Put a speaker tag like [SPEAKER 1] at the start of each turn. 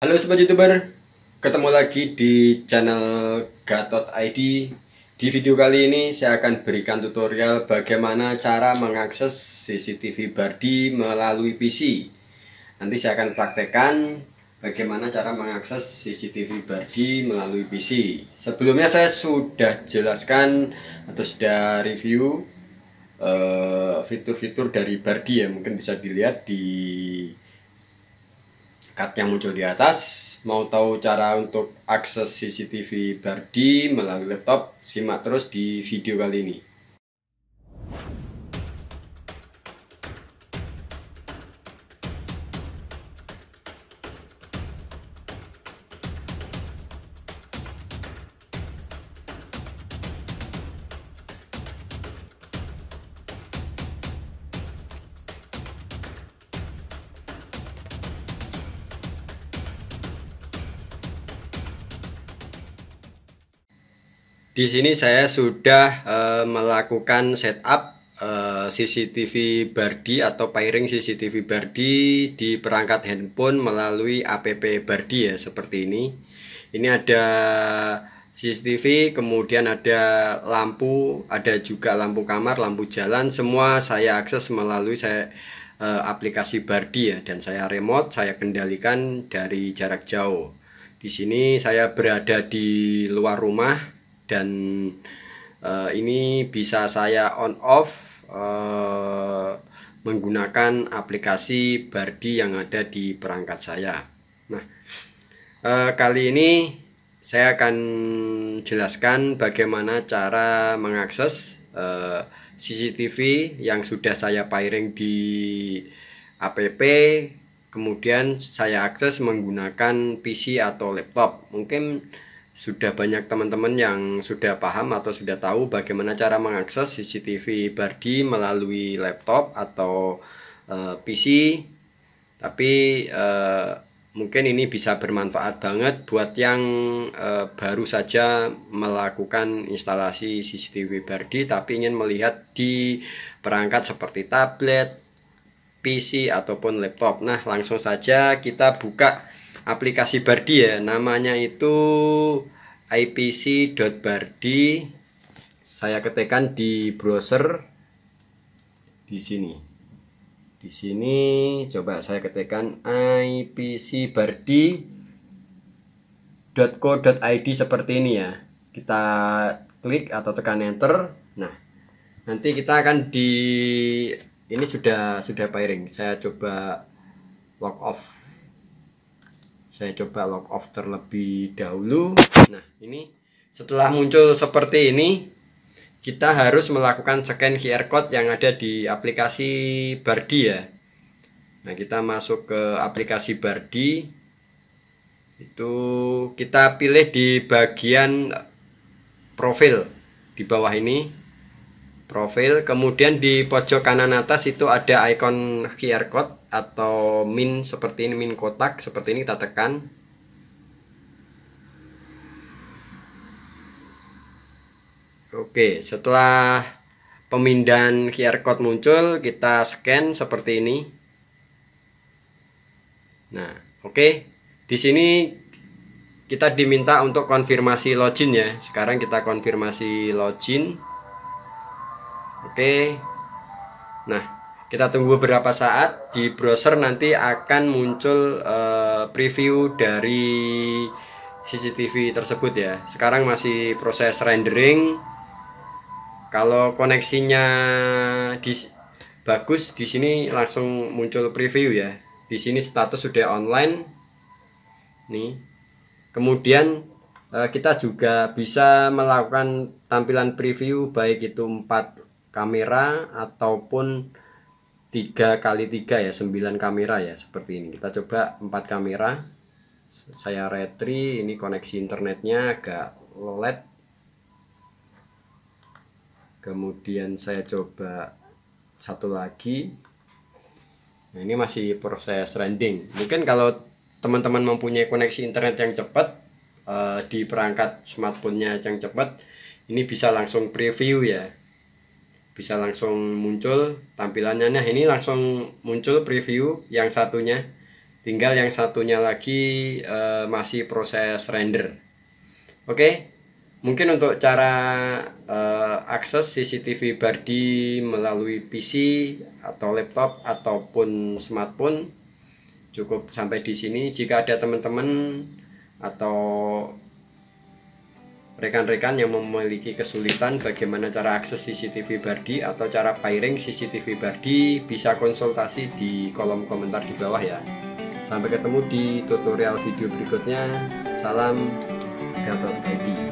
[SPEAKER 1] Halo sobat youtuber, ketemu lagi di channel Gatot ID. Di video kali ini saya akan berikan tutorial bagaimana cara mengakses CCTV Bardi melalui PC. Nanti saya akan praktekkan bagaimana cara mengakses CCTV Bardi melalui PC. Sebelumnya saya sudah jelaskan atau sudah review eh, fitur-fitur uh, dari Bardi ya, mungkin bisa dilihat di cut yang muncul di atas. Mau tahu cara untuk akses CCTV Bardi melalui laptop? Simak terus di video kali ini. Di sini saya sudah e, melakukan setup e, eh, CCTV Bardi atau pairing CCTV Bardi di perangkat handphone melalui app Bardi ya seperti ini. Ini ada CCTV, kemudian ada lampu, ada juga lampu kamar, lampu jalan, semua saya akses melalui saya e, aplikasi Bardi ya dan saya remote, saya kendalikan dari jarak jauh. Di sini saya berada di luar rumah dan uh, ini bisa saya on off uh, menggunakan aplikasi Bardi yang ada di perangkat saya. Nah, uh, kali ini saya akan jelaskan bagaimana cara mengakses uh, CCTV yang sudah saya pairing di APP kemudian saya akses menggunakan PC atau laptop mungkin sudah banyak teman-teman yang sudah paham atau sudah tahu bagaimana cara mengakses CCTV Bardi melalui laptop atau uh, eh, PC. Tapi uh, mungkin ini bisa bermanfaat banget buat yang uh, baru saja melakukan instalasi CCTV Bardi tapi ingin melihat di perangkat seperti tablet, PC ataupun laptop. Nah, langsung saja kita buka aplikasi Bardi ya. Namanya itu ipc.bardi saya ketikkan di browser di sini di sini coba saya ketikkan ipcbardi.co.id seperti ini ya kita klik atau tekan enter nah nanti kita akan di ini sudah sudah pairing saya coba walk off saya coba lock off terlebih dahulu nah ini setelah muncul seperti ini kita harus melakukan scan QR code yang ada di aplikasi Bardi ya nah kita masuk ke aplikasi Bardi itu kita pilih di bagian profil di bawah ini profil kemudian di pojok kanan atas itu ada icon QR code atau min seperti ini min kotak seperti ini kita tekan oke setelah pemindahan QR code muncul kita scan seperti ini nah oke di sini kita diminta untuk konfirmasi login ya sekarang kita konfirmasi login Oke. Nah, kita tunggu beberapa saat di browser nanti akan muncul uh, preview dari CCTV tersebut ya. Sekarang masih proses rendering. Kalau koneksinya di bagus di sini langsung muncul preview ya. Di sini status sudah online. Nih. Kemudian eh, kita juga bisa melakukan tampilan preview baik itu 4 kamera ataupun 3 kali 3 ya 9 kamera ya seperti ini kita coba 4 kamera saya retri ini koneksi internetnya agak lelet kemudian saya coba satu lagi nah, ini masih proses rending mungkin kalau teman-teman mempunyai koneksi internet yang cepat uh, di perangkat smartphone-nya yang cepat ini bisa langsung preview ya bisa langsung muncul tampilannya nah ini langsung muncul preview yang satunya tinggal yang satunya lagi e, masih proses render oke mungkin untuk cara e, akses CCTV Bardi melalui PC atau laptop ataupun smartphone cukup sampai di sini jika ada teman-teman atau rekan-rekan yang memiliki kesulitan bagaimana cara akses CCTV Bardi atau cara pairing CCTV Bardi bisa konsultasi di kolom komentar di bawah ya. Sampai ketemu di tutorial video berikutnya. Salam Gatot IT.